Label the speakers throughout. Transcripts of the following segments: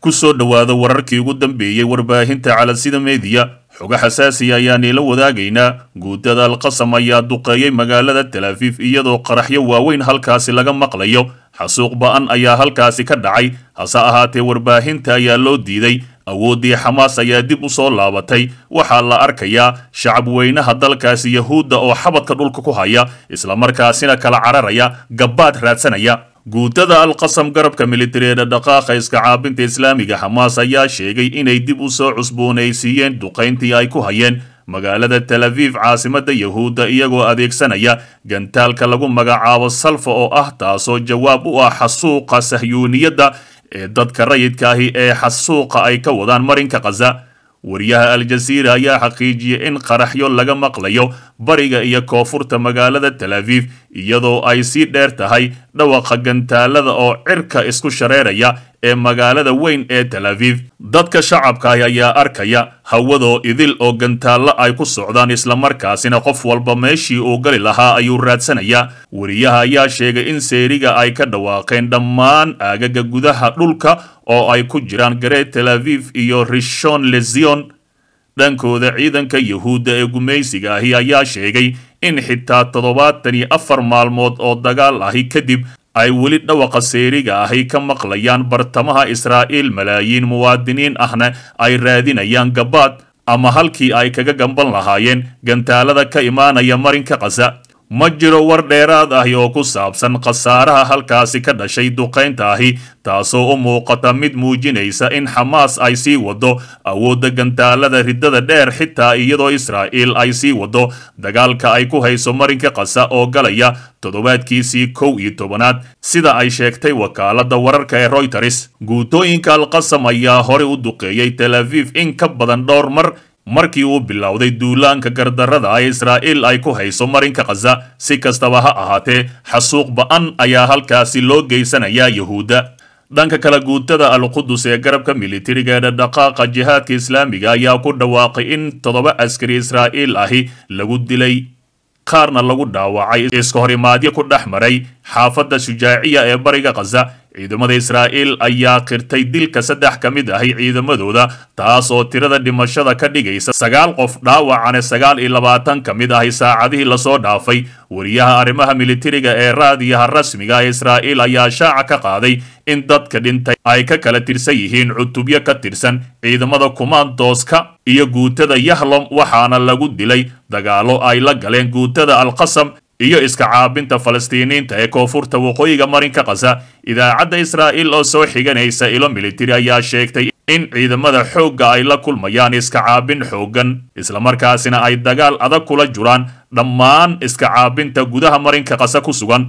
Speaker 1: ku soo dhowaada wararkii ugu dambeeyey warbaahinta cala meediya xogo xasaasiya ayaan ila wadaagaynaa guud alqasam ayaa duqeeyey magaalada talaafiif iyadoo qaraxyo waaweyn halkaasi laga maqlayo xasuuq ba'an ayaa halkaasi ka dhacay hase ahaatee warbaahinta ayaa loo diiday awooddii xamaas ayaa dib u soo laabatay waxaa la arkayaa shacab weynaha dalkaasi yahuudda oo xabadka dhulka ku haya isla markaasina kala cararaya gabbaad raadsanaya guutada alqasam garabka militari ee iska caabinta islaamiga xamaas ayaa sheegay inay dib u soo cusboonaysiiyeen duqayntii ay ku hayeen magaalada tel aviif caasimadda yahuudda iyagoo adeegsanaya gantaalka lagu magacaabo salfa oo ah taasoo jawaab u ah xasuuqa sahyuuniyadda ee dadka rayidka ahi ee xasuuqa ay ka wadaan marinka khaza wariyaha al-jasiira ayaa xaqiijiyey in qaraxyo laga maqlayo bariga iyo koonfurta magaalada tel aviif iyadoo ay sii dheer tahay dhawaqa gantaalada oo cirka isku shareeraya ee magaalada weyn ee tel aviif dadka shacabka ayaa arkaya hawadoo idil oo gantaallo ay ku socdaan islamarkaasina qof walba meeshii uu gali lahaa ayuu raadsanayaa weriyaha ayaa sheegay in seeriga ay ka dhawaaqeen dhammaan aagaga gudaha dhulka oo ay ku jiraan gareer tel aviif iyo rishon lesion dhankooda ciidanka yahuudda ee gumaysiga ahi ayaa sheegay in xitaa toddobaatan iyo afar maalmood oo dagaal ahi kadib ay weli dhawaqa seeriga ahi ka maqlayaan bartamaha israa'iil malaayiin muwaadiniin ahna ay raadinayaan gabaad ama halkii ay kaga gamban lahaayeen gantaalada ka imaanaya marinka khaza ma jiro war dheeraad ahi oo ku saabsan khasaaraha halkaasi ka dhashay duqaynta ahi taasoo u muuqata mid muujinaysa in xamaas ay sii wado awoodda gantaalada riddada dheer xitaa iyadoo israa'iil ay sii wado dagaalka ay ku hayso marinka kasa oo galaya toddobaadkiisii kow iyo tobanaad sida ay sheegtay wakaaladda wararka ee reuters guutooyinka alqasam ayaa horey u duqeeyey tel aviv in ka badan dhowr mar markii uu bilowday duulaanka gardarada ee israa'iil ay ku hayso marinka khaza si kastaba ha ahaatee xasuuq ba'an ayaa halkaasi loo geysanayaa yuhuudda dhanka kale guutada alqudus ee garabka militariga ee dhadhaqaaqa jihaadka islaamiga ayaa ku dhawaaqay in toddoba askari israa'iil ahi lagu dilay qaarna lagu dhaawacay iska horimaadyo ku dhex maray xaafadda shujaaciya ee bariga khaza ciidamada israa'iil ayaa qirtay dilka saddex ka mid ahi ciidamadooda taasoo tirada dhimashada ka dhigaysa sagaal qof dhaawacane sagaal iyo labaatan ka mid ahi saacadihii lasoo dhaafay wariyaha arrimaha militariga ee raadiyaha rasmiga ah ee israa'iil ayaa shaaca ka qaaday in dadka dhintay ay ka kala tirsan yihiin cutubyo ka tirsan ciidamada kumaandoska iyo guutada yahlom waxaana lagu dilay dagaallo ay la galeen guutada alqasam iyo iska caabinta falastiiniinta ee koonfurta waqooyiga marinka khaza idaacadda israa'iil oo soo xiganaysa ilo militari ayaa sheegtay in ciidamada xoogga ay la kulmayaan iska caabin xooggan islamarkaasina ay dagaal adag kula juraan dhammaan iska caabinta gudaha marinka khaza ku sugan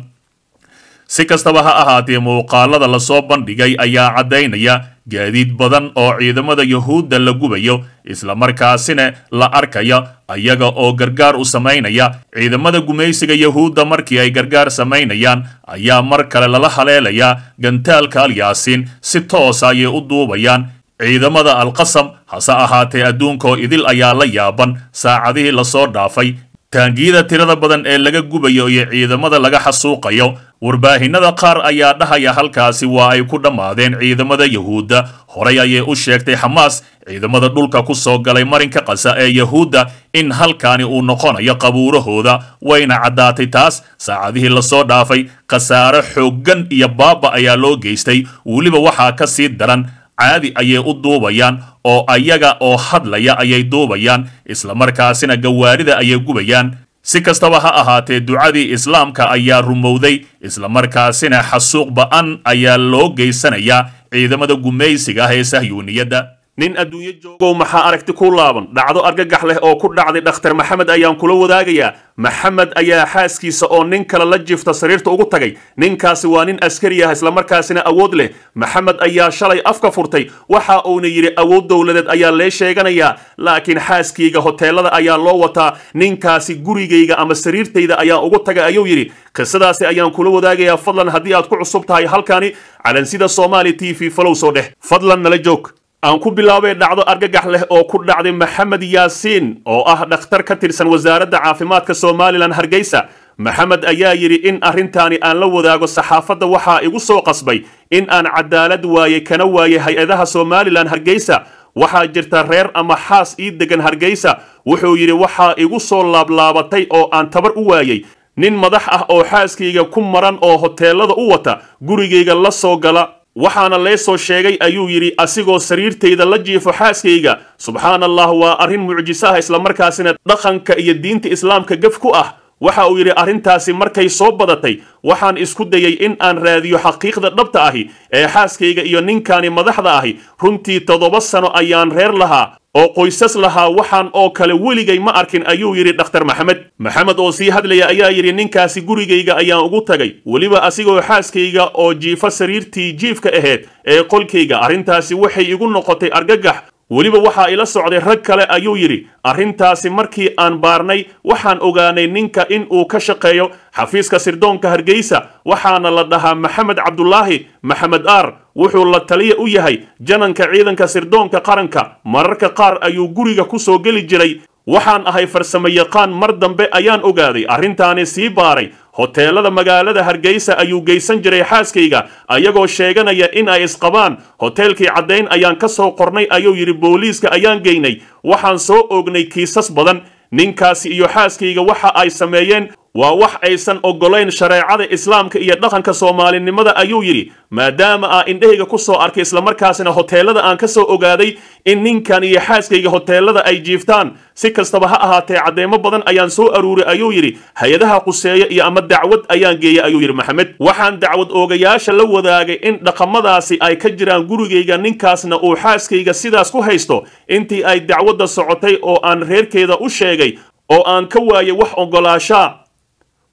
Speaker 1: si kastaba ha ahaatee muuqaalada lasoo bandhigay ayaa caddaynaya gaadiid badan oo ciidamada yuhuudda la gubayo isla markaasina la arkaya ayaga oo gargaar u samaynaya ciidamada gumaysiga yuhuudda markii ay gargaar samaynayaan ayaa mar kale lala haleelayaa gantaalka alyaasiin si toosa ayay u duubayaan ciidamada alqasam hase ahaatee adduunkoo idil ayaa la yaaban saacadihii lasoo dhaafay taangiyada tirada badan ee laga gubayo iyo ciidamada laga xasuuqayo warbaahinada qaar ayaa dhahaya halkaasi waa ay ku dhammaadeen ciidamada yahuudda horay ayay u sheegtay xamaas ciidamada dhulka ku soo galay marinka qasa ee yahuudda in halkaani uu noqonayo qabuurahooda wayna caddaatay taas saacadihii lasoo dhaafay khasaare xooggan iyo baaba ayaa loo geystay weliba waxaa ka sii daran caadi ayay u duubayaan oo ayaga oo hadlaya ayay duubayaan islamarkaasina gawaarida ayay gubayaan si kastaba ha ahaatee ducadii islaamka ayaa rumowday isla markaasina xasuuq ba-an ayaa loo geysanayaa ciidamada gumaysiga ah ee sahyuuniyadda nin adduunyo joogow maxaa aragti ku laaban dhacdo argagax leh oo ku dhacday dhakhtar maxamed ayaan kula wadaagayaa maxamed ayaa xaaskiisa oo nin kale la jifta sariirta ugu tagay ninkaasi waa nin askari ah islamarkaasina awood leh maxamed ayaa shalay afka furtay waxa uuna yidhi awood dowladeed ayaa lee sheeganayaa laakiin xaaskayga hoteellada ayaa loo wataa ninkaasi gurigayga ama sariirtayda ayaa ugu tagay ayuu yidhi qisadaasi ayaan kula wadaagayaa fadlan haddii aad ku cusub tahay halkani calansida soomaali t v falow soo dheh fadlan nala joog aan ku bilaabay dhacdo argagax leh oo ku dhacday maxamed yaasiin oo ah dhakhtar ka tirsan wasaaradda caafimaadka somalilan hargeysa maxamed ayaa yidhi in arrintaani aan la wadaago saxaafadda waxaa igu soo qasbay in aan cadaalad waayay kana waayay hay-adaha somalilan hargeysa waxaa jirta reer ama xaas ii degan hargeysa wuxuu yidhi waxaa igu soo laablaabatay oo aan tabar u waayey nin madax ah oo xaaskayga ku maran oo hoteellada u wata gurigayga la soo gala waxaana leesoo sheegay ayuu yidhi asigoo sariirtayda la jiifo xaaskayga subxaan allah waa arrin mucjisaha islamarkaasina dhaqanka iyo diinta islaamka gef ku ah waxa uu yidhi arrintaasi markay soo badatay waxaan isku dayey in aan raadiyo xaqiiqda dhabta ahi ee xaaskayga iyo ninkaani madaxda ahi runtii toddoba sano ayaan reer lahaa oo qoysas lahaa waxaan oo kale weligay ma arkin ayuu yidhi dhakhtar maxamed maxamed oo sii hadlaya ayaa yidhi ninkaasi gurigayga ayaan ugu tagay weliba asigoo xaaskayga oo jiifa sariirtii jiifka ahayd ee qolkayga arrintaasi waxay igu noqotay argagax weliba waxaa ila socday rag kale ayuu yidhi arrintaasi markii aan baarnay waxaan ogaanay ninka in uu ka shaqeeyo xafiiska sirdoonka hargeysa waxaana la dhahaa maxamed cabdulaahi maxamed aar wuxuu la taliya u yahay jananka ciidanka sirdoonka qaranka mararka qaar ayuu guriga ku soo geli jiray waxaan ahay farsamo yaqaan mar dambe ayaan ogaaday arrintaani sii baaray hoteellada magaalada hargeysa ayuu geysan jiray xaaskayga ayagoo sheeganaya in ay isqabaan hoteelkii caddayn ayaan ka soo qornay ayuu yidhi booliiska ayaan geynay waxaan soo ognay kiisas badan ninkaasi iyo xaaskayga waxa ay sameeyeen waa wax aysan ogolayn shareecada islaamka iyo dhaqanka soomaalinimada ayuu yidhi maadaama aa indhahayga ku soo arkay islamarkaasina hoteellada aan ka soo ogaaday in ninkan iyo xaaskayga hoteellada ay jiiftaan si kastaba ha ahaatee caddeemo badan ayaan soo aruuray ayuu yidhi hay-adaha quseeye iyo ama dacwad ayaan geeyey ayuu yidhi maxamed waxaan dacwad oogayaasha la wadaagay in dhaqamadaasi ay ka jiraan gurigayga ninkaasna uu xaaskayga sidaas ku haysto intii ay dacwadda socotay oo aan reerkeeda u sheegay oo aan ka waayay wax ogolaashaa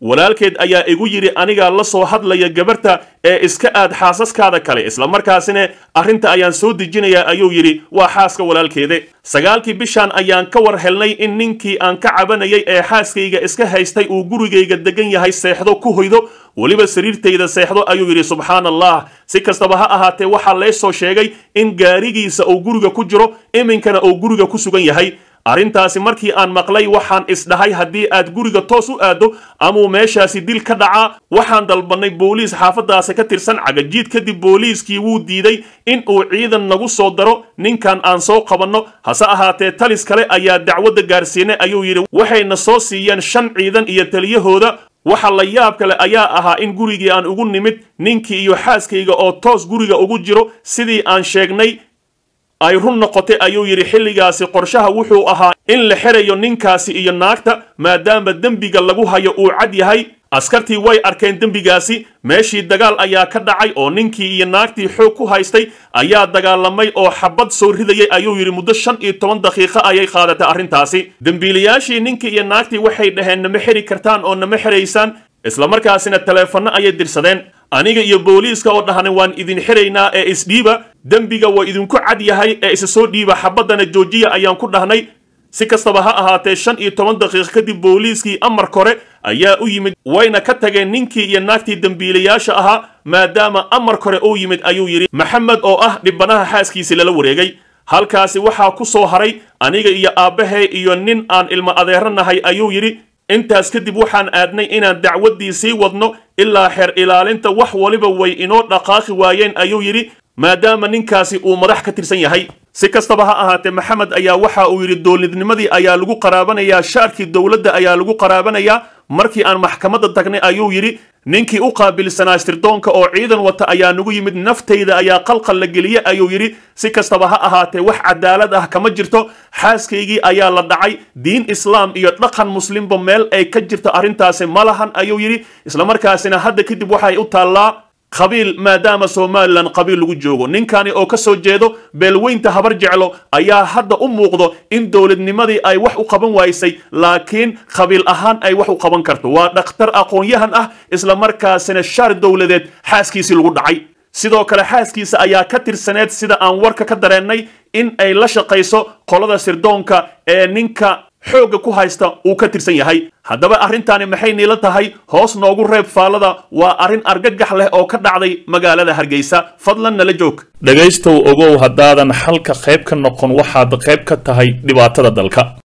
Speaker 1: walaalkeed ayaa igu yidhi anigaa la soo hadlaya gabarta ee iska aad xaasaskaada kale islamarkaasina arrinta ayaan soo dejinayaa ayuu yidhi waa xaaska walaalkeede sagaalkii bishaan ayaan ka war helnay in ninkii aan ka cabanayay ee xaaskayga iska haystay uu gurigayga degan yahay seexdo ku hoydo weliba sariirtayda seexdo ayuu yidhi subxaan allah si kastaba ha ahaatee waxaa lee sheegay in gaarigiisa uu guriga ku jiro iminkana uu guriga ku sugan yahay arrintaasi markii aan maqlay waxaan isdhahay haddii aad guriga toos u aaddo amuu meeshaasi dil ka dhacaa waxaan dalbannay booliis xaafaddaasi ka tirsan cagajiid kadib booliiskii wuu diiday in uu ciidan nagu soo daro ninkan aan soo qabanno hase ahaatee talis kale ayaa dacwadda gaarsiinay ayuu yidhi waxayna soo siiyeen shan ciidan iyo taliyahooda waxa la yaab kale ayaa ahaa in gurigii aan ugu nimid ninkii iyo xaaskayga oo toos guriga ugu jiro sidii aan sheegnay ay run noqotay ayuu yidhi xilligaasi qorshaha wuxuu ahaa in la xerayo ninkaasi iyo naagta maadaama dembiga lagu hayo uu cad yahay askartii way arkeen dembigaasi meeshii dagaal ayaa ka dhacay oo ninkii iyo naagtii xoog ku haystay ayaa dagaalamay oo xabad soo ridayay ayuu yidhi muddo shan iyo toban daqiiqa ayay qaadatay arrintaasi dembiilayaashii ninkii iyo naagtii waxay dhaheen nama xeri kartaan oo nama xeraysaan markaasina taleefanno ayay dirsadeen aniga iyo booliiska oo dhahna waan idin xiraynaa ee isdhiiba dembiga waa idinku cad yahay ee isa soo dhiiba xabaddana joojiya ayaan ku dhahnay si kastaba ha ahaatee shan iyo toban daqiiqo kadib booliiskii amar kore ayaa u yimid wayna ka tageen ninkii iyo naagtii dembiilayaasha ahaa maadaama amar kore uu yimid ayuu yidhi maxamed oo ah dhibanaha xaaskiisii lala wareegay halkaasi waxaa ku soo haray aniga iyo aabbahee iyo nin aan ilmo adeero ayuu yidhi intaas kadib waxaan aadnay inaan dacwaddii sii wadno ilaa xer ilaalinta wax waliba way inoo dhaqaaqi waayeen ayuu yidhi maadaama ninkaasi uu madax ka tirsan yahay si kastaba ha ahaatee maxamed ayaa waxa uu yidhi doolidnimadii ayaa lagu qaraabanayaa shaarkii dowladda ayaa lagu qaraabanayaa markii aan maxkamadda tagnay ayuu yidhi ninkii u qaabilsanaa sirdoonka oo ciidan wata ayaa nagu yimid naftayda ayaa qalqal la geliya ayuu yidhi si kastaba ha ahaatee wax cadaalad ah kama jirto xaaskaygii ayaa la dhacay diin islaam iyo dhaqan muslimba meel ay ka jirto arrintaasi ma lahan ayuu yidhi isla markaasina hadda kadib waxay u taallaa qabiil maadaama somalilan qabiil lagu joogo ninkani oo ka soo jeedo beelweynta habar jeclo ayaa hadda u muuqdo in dowladnimadii ay wax u qaban waysay laakiin qabiil ahaan ay wax u qaban karto waa dhakhtar aqoon-yahan ah isla markaasina shaar dowladeed xaaskiisii lagu dhacay sidoo kale xaaskiisa ayaa ka tirsaneed sida aan warka ka dareennay in ay la shaqayso qolada sirdoonka ee ninka xoogga ku haysta uu ka tirsan yahay haddaba arrintaani maxay niila tahay hoos noogu reeb faallada waa arrin argagax leh oo ka dhacday magaalada hargeysa fadlan nala joog dhegaystow ogow haddaadan xalka qayb ka noqon waxaad qayb ka tahay dhibaatada dalka